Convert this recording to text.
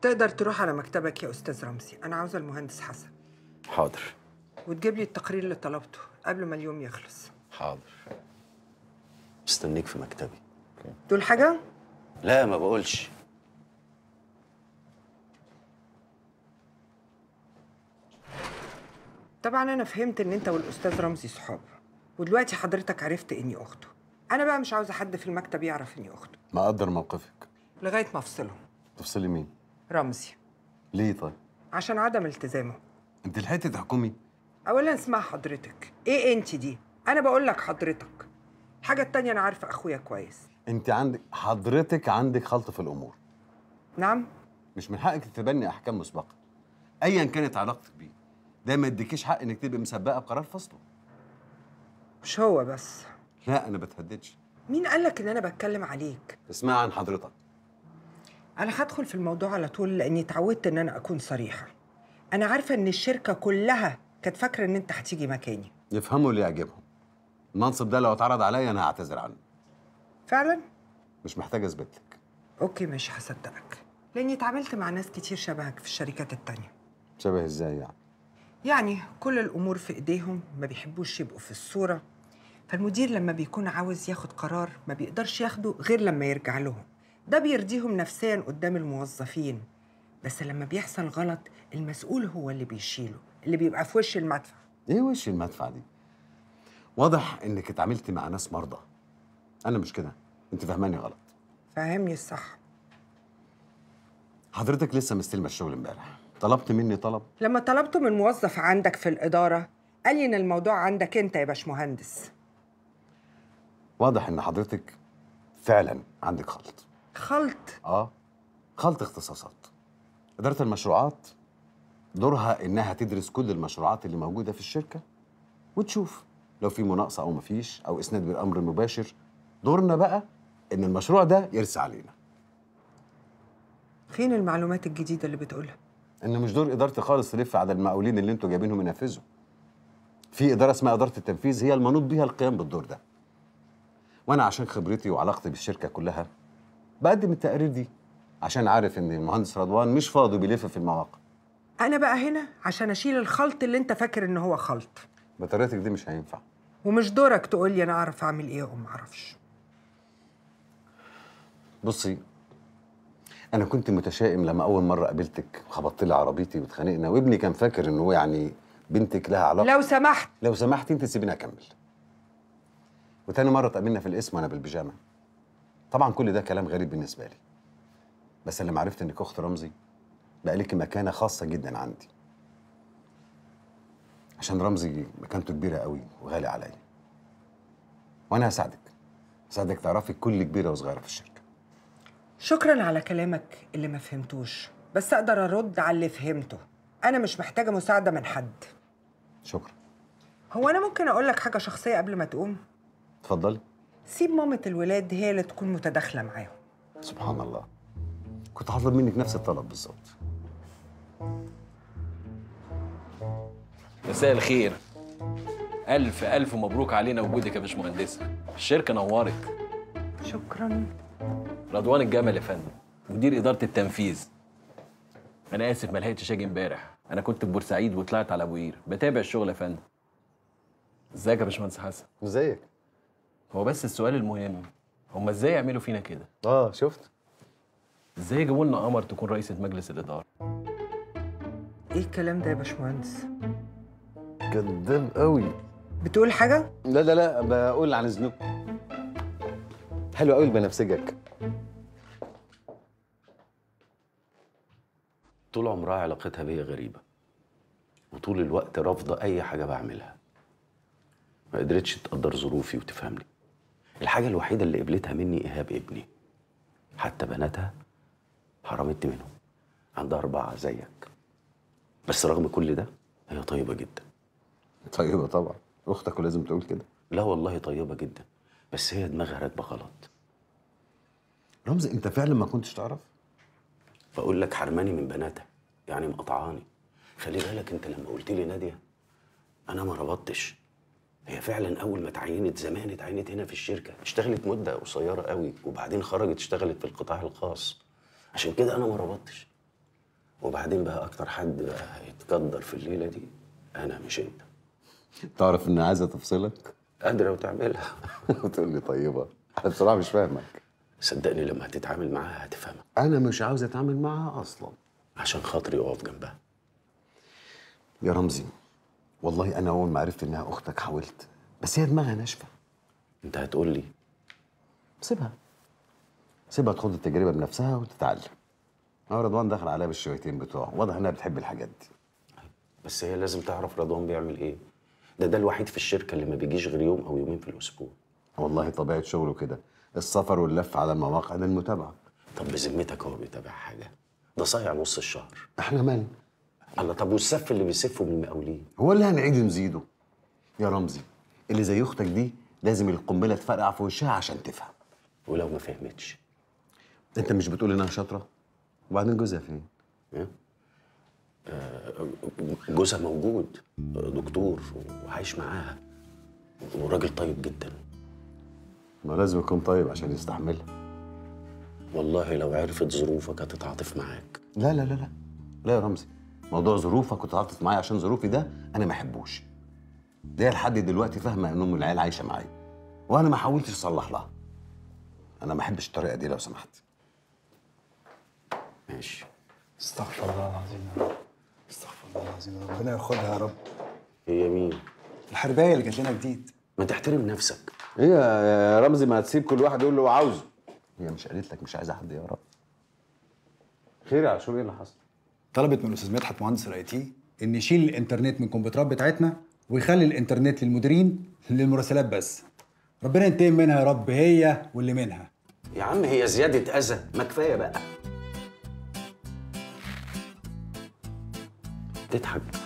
تقدر تروح على مكتبك يا استاذ رمزي انا عاوزه المهندس حسن حاضر وتجيب لي التقرير اللي طلبته قبل ما اليوم يخلص حاضر مستنيك في مكتبي تقول حاجه لا ما بقولش طبعا انا فهمت ان انت والاستاذ رمزي صحاب ودلوقتي حضرتك عرفت اني اخته انا بقى مش عاوزه حد في المكتب يعرف اني اخته مقدر موقفك لغايه ما افصلهم تفصلي مين رمزي ليه طيب؟ عشان عدم التزامه انت لحقتي تحكمي؟ اولا اسمع حضرتك ايه انت دي؟ انا بقول لك حضرتك الحاجه التانية انا عارفه اخويا كويس انت عندك حضرتك عندك خلط في الامور نعم مش من حقك تتبني احكام مسبقه ايا كانت علاقتك بيه ده ما يديكيش حق انك تبقي مسبقه بقرار فصله مش هو بس لا انا بتهددش مين قال لك ان انا بتكلم عليك اسمع عن حضرتك انا هدخل في الموضوع على طول لاني اتعودت ان انا اكون صريحه انا عارفه ان الشركه كلها كانت فاكره ان انت هتيجي مكاني يفهموا اللي يعجبهم المنصب ده لو اتعرض عليا انا هعتذر عنه فعلا مش محتاج اثبت لك اوكي ماشي هصدقك لاني اتعاملت مع ناس كتير شبهك في الشركات التانية شبه ازاي يعني يعني كل الامور في ايديهم ما بيحبوش يبقوا في الصوره فالمدير لما بيكون عاوز ياخد قرار ما بيقدرش ياخده غير لما يرجع لهم ده بيرضيهم نفسيا قدام الموظفين بس لما بيحصل غلط المسؤول هو اللي بيشيله اللي بيبقى في وش المدفع ايه وش المدفع دي واضح انك اتعاملت مع ناس مرضى انا مش كده انت فاهماني غلط فاهمني الصح حضرتك لسه مستلمه الشغل امبارح طلبت مني طلب لما طلبته من موظف عندك في الاداره قال لي ان الموضوع عندك انت يا باشمهندس واضح ان حضرتك فعلا عندك خلط خلط اه خلط اختصاصات إدارة المشروعات دورها إنها تدرس كل المشروعات اللي موجودة في الشركة وتشوف لو في مناقصة أو مفيش أو إسناد بالأمر المباشر دورنا بقى إن المشروع ده يرسى علينا فين المعلومات الجديدة اللي بتقولها؟ إن مش دور إدارتي خالص تلف على المقاولين اللي أنتوا جايبينهم ينفذوا في إدارة اسمها إدارة التنفيذ هي المنوط بيها القيام بالدور ده وأنا عشان خبرتي وعلاقتي بالشركة كلها بقدم التقارير دي عشان عارف ان المهندس رضوان مش فاضي بيلف في المواقع انا بقى هنا عشان اشيل الخلط اللي انت فاكر ان هو خلط بطريقتك دي مش هينفع ومش دورك تقول لي انا اعرف اعمل ايه وما اعرفش بصي انا كنت متشائم لما اول مره قابلتك خبطت لي عربيتي واتخانقنا وابني كان فاكر ان هو يعني بنتك لها علاقه لو سمحت لو سمحت انت سيبيني اكمل وتاني مره اتقابلنا في القسم وانا بالبيجامه طبعا كل ده كلام غريب بالنسبه لي بس لما عرفت انك اخت رمزي بقى لك مكانه خاصه جدا عندي عشان رمزي مكانته كبيره قوي وغالي عليا وانا هساعدك هساعدك تعرفي كل كبيره وصغيره في الشركه شكرا على كلامك اللي ما فهمتوش بس اقدر ارد على اللي فهمته انا مش محتاجه مساعده من حد شكرا هو انا ممكن اقول لك حاجه شخصيه قبل ما تقوم اتفضلي سيب مامة الولاد هي اللي تكون متداخلة معاهم سبحان الله كنت هطلب منك نفس الطلب بالظبط مساء الخير ألف ألف مبروك علينا وجودك يا باشمهندسة الشركة نورت شكرا رضوان الجمل يا فندم مدير إدارة التنفيذ أنا آسف ما لحقتش أجي امبارح أنا كنت في بورسعيد وطلعت على أبو قير بتابع الشغل يا فندم ازيك يا باشمهندس حسن ازيك هو بس السؤال المهم هم ازاي يعملوا فينا كده؟ اه شفت؟ ازاي يجيبوا لنا قمر تكون رئيسة مجلس الإدارة؟ ايه الكلام ده يا باشمهندس؟ كداب قوي بتقول حاجة؟ لا لا لا بقول عن ذنوب حلو قوي البنفسجك طول عمرها علاقتها بيا غريبة وطول الوقت رافضة أي حاجة بعملها ما قدرتش تقدر ظروفي وتفهمني الحاجة الوحيدة اللي قبلتها مني إيهاب ابني حتى بناتها حرمت منهم عندها أربعة زيك بس رغم كل ده هي طيبة جدا طيبة طبعا أختك ولازم تقول كده لا والله طيبة جدا بس هي دماغها راكبة غلط رمزي أنت فعلا ما كنتش تعرف؟ بقول لك حرماني من بناتها يعني مقطعاني خلي بالك أنت لما قلت لي نادية أنا ما ربطتش هي فعلا اول ما اتعينت زمان اتعينت هنا في الشركه اشتغلت مده قصيره قوي وبعدين خرجت اشتغلت في القطاع الخاص عشان كده انا ما ربطتش وبعدين بقى اكتر حد بقى هيتقدر في الليله دي انا مش انت تعرف ان عايزه تفصلك قادره وتعملها وتقول لي طيبه انا بصراحه مش فاهمك صدقني لما هتتعامل معاها هتفهمها انا مش عاوز اتعامل معاها اصلا عشان خاطري اقف جنبها يا رمزي والله انا اول ما عرفت انها اختك حاولت بس هي دماغها ناشفه انت هتقول لي سيبها سيبها تخوض التجربه بنفسها وتتعلم اه رضوان دخل عليها بالشويتين بتوعه واضح انها بتحب الحاجات دي بس هي لازم تعرف رضوان بيعمل ايه ده ده الوحيد في الشركه اللي ما بيجيش غير يوم او يومين في الاسبوع والله طبيعه شغله كده السفر واللف على المواقع للمتابعه طب بذمتك هو بيتابع حاجه ده صايع نص الشهر احنا مالنا الله طب والسف اللي بيسفه من المقاولين هو اللي هنعيد نزيده يا رمزي اللي زي اختك دي لازم القنبله تفرقع في وشها عشان تفهم ولو ما فهمتش انت مش بتقول انها شاطره وبعدين جوزها فين آه، جوزها موجود دكتور وعايش معاها وراجل طيب جدا ما لازم يكون طيب عشان يستحملها والله لو عرفت ظروفك هتتعاطف معاك لا لا لا لا لا يا رمزي موضوع ظروفك وتعاطف معايا عشان ظروفي ده انا ما احبوش ده لحد دلوقتي فاهمه ان ام العيال عايشه معايا وانا ما حاولتش اصلح لها انا ما احبش الطريقه دي لو سمحت ماشي استغفر الله العظيم استغفر الله العظيم ربنا ياخدها يا رب هي إيه مين الحربايه اللي جات لنا جديد ما تحترم نفسك ايه يا رمزي ما تسيب كل واحد يقول اللي هو عاوزه هي مش قالت لك مش عايزه حد يا رب خير يا عاشور ايه اللي حصل طلبت من الاستاذ مدحت مهندس الاي تي ان يشيل الانترنت من الكمبيوترات بتاعتنا ويخلي الانترنت للمديرين للمراسلات بس ربنا ينتقم منها يا رب هي واللي منها يا عم هي زياده اذى ما كفايه بقى تضحك